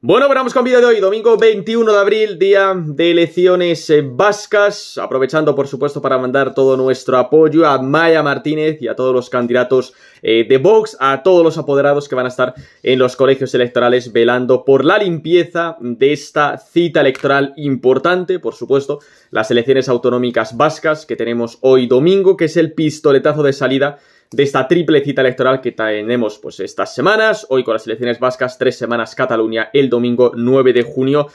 Bueno, vamos con vídeo de hoy, domingo 21 de abril, día de elecciones eh, vascas, aprovechando por supuesto para mandar todo nuestro apoyo a Maya Martínez y a todos los candidatos eh, de Vox, a todos los apoderados que van a estar en los colegios electorales velando por la limpieza de esta cita electoral importante, por supuesto, las elecciones autonómicas vascas que tenemos hoy domingo, que es el pistoletazo de salida de esta triple cita electoral que tenemos pues estas semanas, hoy con las elecciones vascas, tres semanas Cataluña, el domingo 9 de junio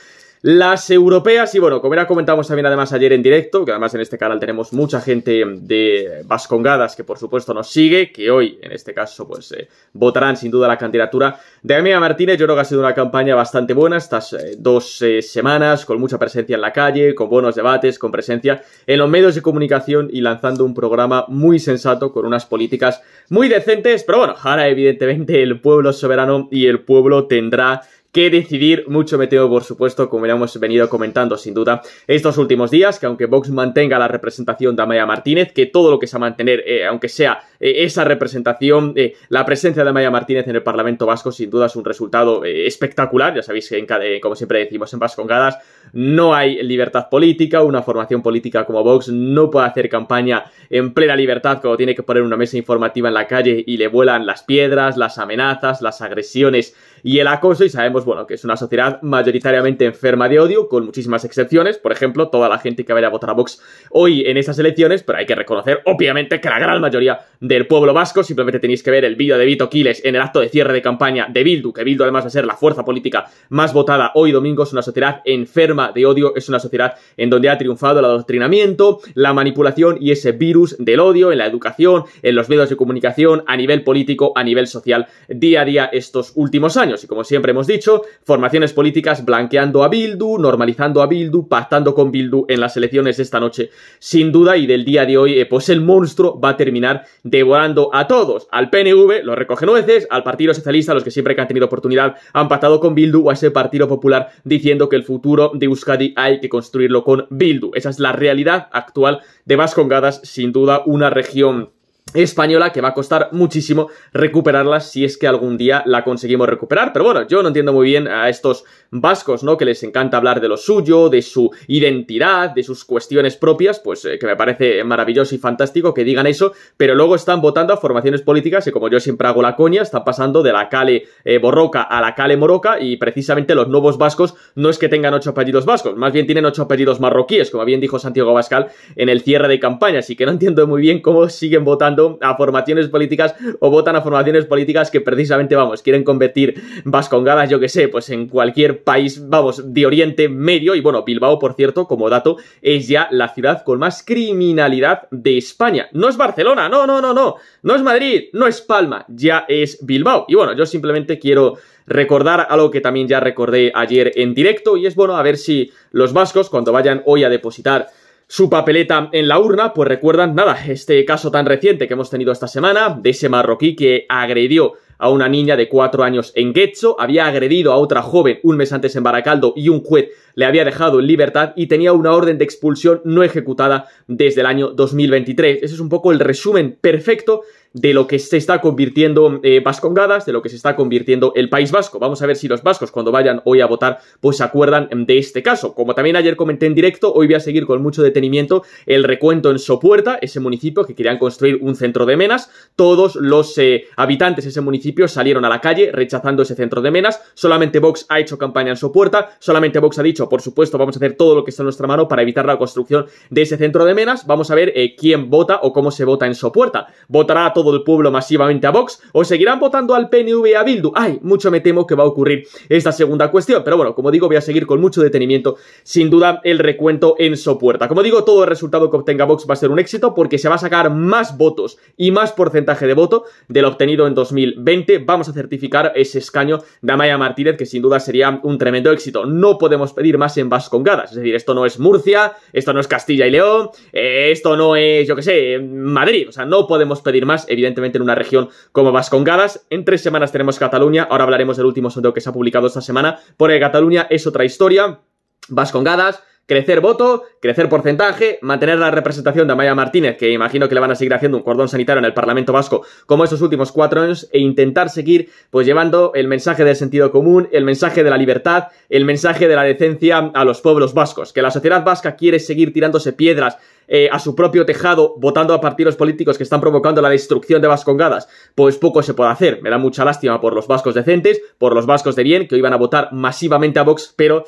las europeas, y bueno, como ya comentamos también además ayer en directo, que además en este canal tenemos mucha gente de Vascongadas que por supuesto nos sigue, que hoy en este caso pues eh, votarán sin duda la candidatura de Amiga Martínez. Yo creo que ha sido una campaña bastante buena estas eh, dos eh, semanas, con mucha presencia en la calle, con buenos debates, con presencia en los medios de comunicación y lanzando un programa muy sensato con unas políticas muy decentes. Pero bueno, ahora evidentemente el pueblo soberano y el pueblo tendrá que decidir. Mucho meteo, por supuesto, como ya hemos venido comentando sin duda estos últimos días, que aunque Vox mantenga la representación de Amaya Martínez, que todo lo que sea mantener, eh, aunque sea eh, esa representación, eh, la presencia de Amaya Martínez en el Parlamento Vasco, sin duda es un resultado espectacular. Ya sabéis que, como siempre decimos en Vascongadas, no hay libertad política. Una formación política como Vox no puede hacer campaña en plena libertad como tiene que poner una mesa informativa en la calle y le vuelan las piedras, las amenazas, las agresiones y el acoso y sabemos, bueno, que es una sociedad mayoritariamente enferma de odio, con muchísimas excepciones, por ejemplo, toda la gente que vaya a votar a Vox hoy en esas elecciones, pero hay que reconocer, obviamente, que la gran mayoría del pueblo vasco, simplemente tenéis que ver el vídeo de Vito Quiles en el acto de cierre de campaña de Bildu, que Bildu además va a ser la fuerza política más votada hoy domingo, es una sociedad enferma de odio, es una sociedad en donde ha triunfado el adoctrinamiento, la manipulación y ese virus del odio en la educación, en los medios de comunicación, a nivel político, a nivel social, día a día estos últimos años. Y como siempre hemos dicho, formaciones políticas blanqueando a Bildu, normalizando a Bildu, pactando con Bildu en las elecciones de esta noche. Sin duda, y del día de hoy, eh, pues el monstruo va a terminar devorando a todos. Al PNV, lo recoge nueces, al Partido Socialista, los que siempre que han tenido oportunidad han pactado con Bildu, o a ese Partido Popular diciendo que el futuro de Euskadi hay que construirlo con Bildu. Esa es la realidad actual de Vascongadas, sin duda una región española que va a costar muchísimo recuperarla si es que algún día la conseguimos recuperar. Pero bueno, yo no entiendo muy bien a estos vascos, ¿no? Que les encanta hablar de lo suyo, de su identidad, de sus cuestiones propias, pues eh, que me parece maravilloso y fantástico que digan eso, pero luego están votando a formaciones políticas y como yo siempre hago la coña, están pasando de la cale eh, borroca a la cale moroca y precisamente los nuevos vascos no es que tengan ocho apellidos vascos, más bien tienen ocho apellidos marroquíes, como bien dijo Santiago Bascal en el cierre de campaña, así que no entiendo muy bien cómo siguen votando a formaciones políticas o votan a formaciones políticas que precisamente, vamos, quieren convertir Vascongadas, yo que sé, pues en cualquier país, vamos, de Oriente Medio. Y bueno, Bilbao, por cierto, como dato, es ya la ciudad con más criminalidad de España. No es Barcelona, no, no, no, no. No es Madrid, no es Palma, ya es Bilbao. Y bueno, yo simplemente quiero recordar algo que también ya recordé ayer en directo y es bueno a ver si los vascos cuando vayan hoy a depositar su papeleta en la urna, pues recuerdan, nada, este caso tan reciente que hemos tenido esta semana, de ese marroquí que agredió a una niña de cuatro años en Getxo, había agredido a otra joven un mes antes en Baracaldo y un juez le había dejado en libertad y tenía una orden de expulsión no ejecutada desde el año 2023. Ese es un poco el resumen perfecto de lo que se está convirtiendo eh, Vascongadas, de lo que se está convirtiendo el País Vasco. Vamos a ver si los vascos cuando vayan hoy a votar pues se acuerdan de este caso. Como también ayer comenté en directo, hoy voy a seguir con mucho detenimiento el recuento en Sopuerta, ese municipio que querían construir un centro de menas. Todos los eh, habitantes de ese municipio salieron a la calle rechazando ese centro de menas. Solamente Vox ha hecho campaña en Sopuerta, solamente Vox ha dicho por supuesto, vamos a hacer todo lo que está en nuestra mano para evitar la construcción de ese centro de menas. Vamos a ver eh, quién vota o cómo se vota en Sopuerta. ¿Votará todo el pueblo masivamente a Vox o seguirán votando al PNV a Bildu? Ay, mucho me temo que va a ocurrir esta segunda cuestión. Pero bueno, como digo, voy a seguir con mucho detenimiento, sin duda, el recuento en Sopuerta. Como digo, todo el resultado que obtenga Vox va a ser un éxito porque se va a sacar más votos y más porcentaje de voto del obtenido en 2020. Vamos a certificar ese escaño de Amaya Martínez, que sin duda sería un tremendo éxito. No podemos pedir más en vascongadas. Es decir, esto no es Murcia, esto no es Castilla y León, eh, esto no es, yo qué sé, Madrid. O sea, no podemos pedir más, evidentemente, en una región como vascongadas. En tres semanas tenemos Cataluña, ahora hablaremos del último sondeo que se ha publicado esta semana, porque Cataluña es otra historia. Vascongadas, crecer voto, crecer porcentaje, mantener la representación de Amaya Martínez, que imagino que le van a seguir haciendo un cordón sanitario en el Parlamento Vasco como estos últimos cuatro años, e intentar seguir pues llevando el mensaje del sentido común, el mensaje de la libertad, el mensaje de la decencia a los pueblos vascos, que la sociedad vasca quiere seguir tirándose piedras eh, a su propio tejado votando a partidos políticos que están provocando la destrucción de Vascongadas, pues poco se puede hacer. Me da mucha lástima por los vascos decentes, por los vascos de bien, que hoy van a votar masivamente a Vox, pero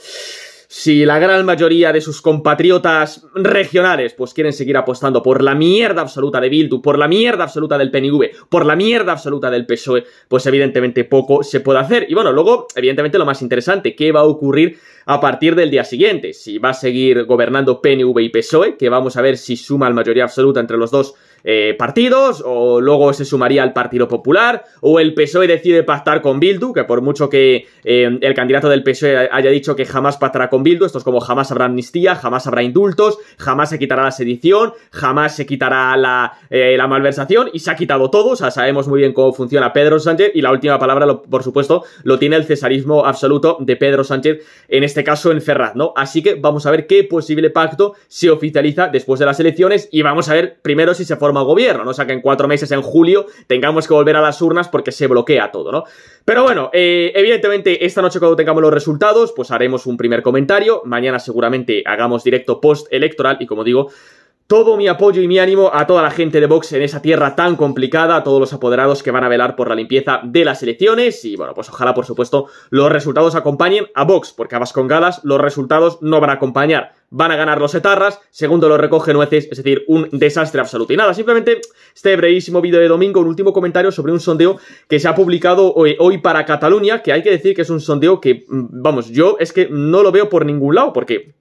si la gran mayoría de sus compatriotas regionales pues quieren seguir apostando por la mierda absoluta de Bildu, por la mierda absoluta del PNV, por la mierda absoluta del PSOE, pues evidentemente poco se puede hacer. Y bueno, luego, evidentemente lo más interesante, ¿qué va a ocurrir a partir del día siguiente? Si va a seguir gobernando PNV y PSOE, que vamos a ver si suma la mayoría absoluta entre los dos eh, partidos, o luego se sumaría al Partido Popular, o el PSOE decide pactar con Bildu, que por mucho que eh, el candidato del PSOE haya dicho que jamás pactará con Bildu, esto es como jamás habrá amnistía, jamás habrá indultos, jamás se quitará la sedición, jamás se quitará la, eh, malversación, y se ha quitado todo, o sabemos muy bien cómo funciona Pedro Sánchez, y la última palabra, por supuesto, lo tiene el cesarismo absoluto de Pedro Sánchez, en este caso en Ferraz, ¿no? Así que vamos a ver qué posible pacto se oficializa después de las elecciones, y vamos a ver primero si se forma gobierno, ¿no? O sea, que en cuatro meses, en julio, tengamos que volver a las urnas porque se bloquea todo, ¿no? Pero bueno, eh, evidentemente, esta noche cuando tengamos los resultados, pues haremos un primer comentario. Mañana seguramente hagamos directo post electoral y como digo, todo mi apoyo y mi ánimo a toda la gente de Vox en esa tierra tan complicada, a todos los apoderados que van a velar por la limpieza de las elecciones y bueno, pues ojalá por supuesto los resultados acompañen a Vox, porque a galas los resultados no van a acompañar, van a ganar los etarras, segundo lo recoge nueces, es decir, un desastre absoluto. Y nada, simplemente este brevísimo vídeo de domingo, un último comentario sobre un sondeo que se ha publicado hoy para Cataluña, que hay que decir que es un sondeo que, mm, vamos, yo es que no lo veo por ningún lado, porque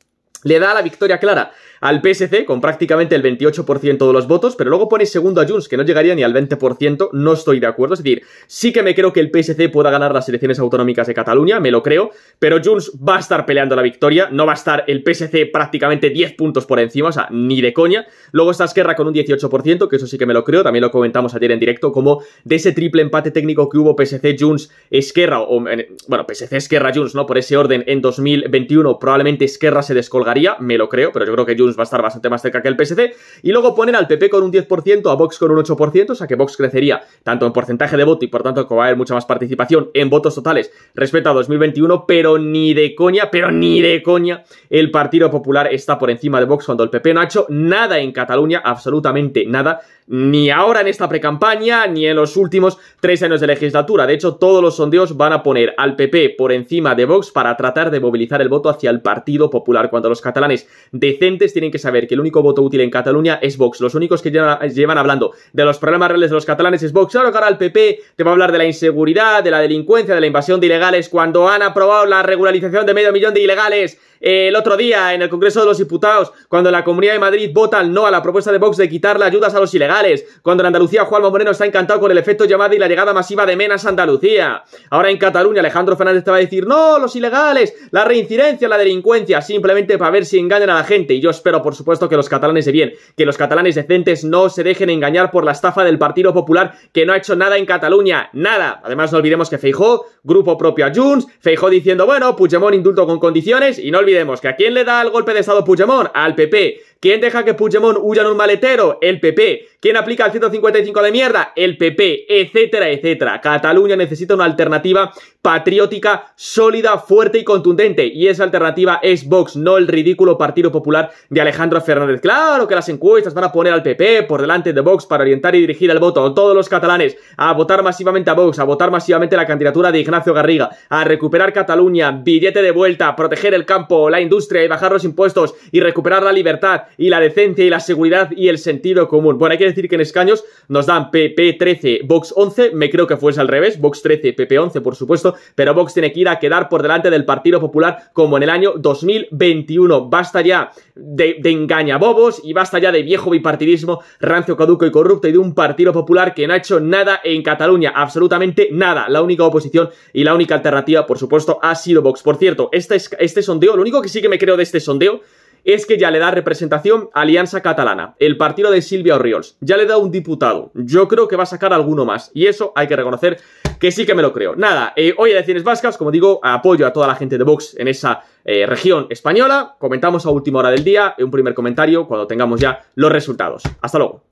le da la victoria clara al PSC con prácticamente el 28% de los votos, pero luego pone segundo a Junts, que no llegaría ni al 20%, no estoy de acuerdo. Es decir, sí que me creo que el PSC pueda ganar las elecciones autonómicas de Cataluña, me lo creo, pero Junts va a estar peleando la victoria, no va a estar el PSC prácticamente 10 puntos por encima, o sea, ni de coña. Luego está Esquerra con un 18%, que eso sí que me lo creo, también lo comentamos ayer en directo, como de ese triple empate técnico que hubo PSC, Junts, Esquerra, o, bueno, PSC, Esquerra, Junts, ¿no? Por ese orden en 2021 probablemente Esquerra se descolgaría, me lo creo, pero yo creo que Junts va a estar bastante más cerca que el PSC. Y luego poner al PP con un 10%, a Vox con un 8%, o sea que Vox crecería tanto en porcentaje de voto y por tanto que va a haber mucha más participación en votos totales respecto a 2021, pero ni de coña, pero ni de coña, el Partido Popular está por encima de Vox cuando el PP no ha hecho nada en Cataluña, absolutamente nada ni ahora en esta precampaña, ni en los últimos tres años de legislatura. De hecho, todos los sondeos van a poner al PP por encima de Vox para tratar de movilizar el voto hacia el Partido Popular, cuando los catalanes decentes tienen que saber que el único voto útil en Cataluña es Vox. Los únicos que llevan, hablando de los problemas reales de los catalanes es Vox. ahora el PP te va a hablar de la inseguridad, de la delincuencia, de la invasión de ilegales, cuando han aprobado la regularización de medio millón de ilegales eh, el otro día en el Congreso de los Diputados, cuando la Comunidad de Madrid vota no a la propuesta de Vox de quitar las ayudas a los ilegales cuando en Andalucía Juanma Moreno está encantado con el efecto llamada y la llegada masiva de Menas a Andalucía. Ahora en Cataluña Alejandro Fernández te va a decir, no, los ilegales, la reincidencia, la delincuencia, simplemente para ver si engañan a la gente. Y yo espero, por supuesto, que los catalanes de bien, que los catalanes decentes no se dejen engañar por la estafa del Partido Popular que no ha hecho nada en Cataluña, nada. Además, no olvidemos que Feijó, grupo propio a Junts, Feijó diciendo, bueno, Puigdemont indulto con condiciones, y no olvidemos que a quién le da el golpe de estado Puigdemont? Al PP. ¿Quién deja que Puigdemont huya en un maletero? El PP. ¿Quién aplica el 155 de mierda? El PP, etcétera, etcétera. Cataluña necesita una alternativa patriótica, sólida, fuerte y contundente. Y esa alternativa es Vox, no el ridículo Partido Popular de Alejandro Fernández. Claro que las encuestas van a poner al PP por delante de Vox para orientar y dirigir el voto a todos los catalanes, a votar masivamente a Vox, a votar masivamente la candidatura de Ignacio Garriga, a recuperar Cataluña, billete de vuelta, proteger el campo, la industria y bajar los impuestos y recuperar la libertad y la decencia y la seguridad y el sentido común. Bueno, hay que decir que en escaños nos dan PP13, Vox 11, me creo que fuese al revés, Vox 13, PP 11 por supuesto, pero Vox tiene que ir a quedar por delante del Partido Popular como en el año 2021. Basta ya de, engañabobos y basta ya de viejo bipartidismo rancio, caduco y corrupto y de un Partido Popular que no ha hecho nada en Cataluña, absolutamente nada. La única oposición y la única alternativa, por supuesto, ha sido Vox. Por cierto, este, este sondeo, lo único que sí que me creo de este sondeo es que ya le da representación a Alianza Catalana, el partido de Silvia Orriols. Ya le da un diputado. Yo creo que va a sacar alguno más. Y eso hay que reconocer que sí que me lo creo. Nada, eh, hoy a Vascas, como digo, apoyo a toda la gente de Vox en esa eh, región española. Comentamos a última hora del día un primer comentario cuando tengamos ya los resultados. Hasta luego.